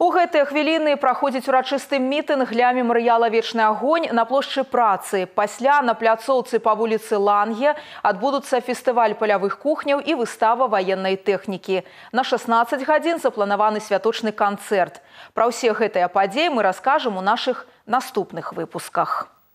У гэтыя хвіліны праходзіць урачысты мітынг для мемарыяла вечны агонь на плошчы працы. Пасля на пляцоўцы па вуліцы Лангі адбудуцца фестываль палявых кухняў і выстава ваеннай тэхнікі. На 16 гадзін запланаваны святочны канцэрт. Пра ўсе гэтыя падзеі мы раскажам у нашых наступных выпусках.